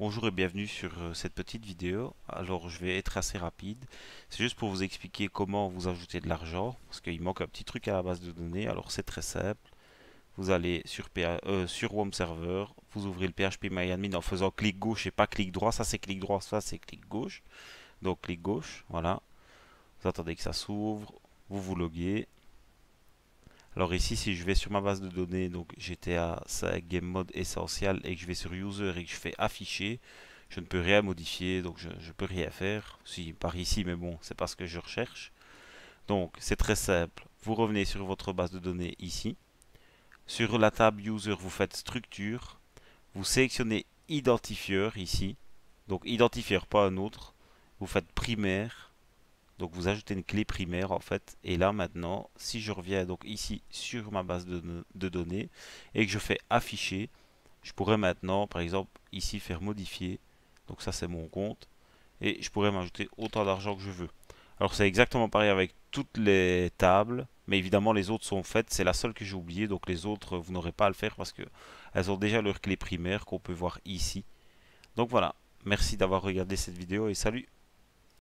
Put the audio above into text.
Bonjour et bienvenue sur euh, cette petite vidéo. Alors je vais être assez rapide. C'est juste pour vous expliquer comment vous ajoutez de l'argent. Parce qu'il manque un petit truc à la base de données. Alors c'est très simple. Vous allez sur, PA, euh, sur Home Server. Vous ouvrez le PHP MyAdmin en faisant clic gauche et pas clic droit. Ça c'est clic droit, ça c'est clic gauche. Donc clic gauche, voilà. Vous attendez que ça s'ouvre. Vous vous loguez. Alors ici, si je vais sur ma base de données, donc GTA à Game Mode Essential, et que je vais sur User et que je fais Afficher, je ne peux rien modifier, donc je ne peux rien faire. Si, par ici, mais bon, c'est parce que je recherche. Donc, c'est très simple. Vous revenez sur votre base de données ici. Sur la table User, vous faites Structure. Vous sélectionnez Identifier, ici. Donc, Identifier, pas un autre. Vous faites Primaire donc vous ajoutez une clé primaire en fait. Et là maintenant, si je reviens donc ici sur ma base de, données et que je fais afficher, je pourrais maintenant par exemple ici faire modifier. Donc ça c'est mon compte. Et je pourrais m'ajouter autant d'argent que je veux. Alors c'est exactement pareil avec toutes les tables, mais évidemment les autres sont faites, c'est la seule que j'ai oubliée, donc les autres vous n'aurez pas à le faire parce que elles ont déjà leur clé primaire qu'on peut voir ici. Donc voilà, merci d'avoir regardé cette vidéo et salut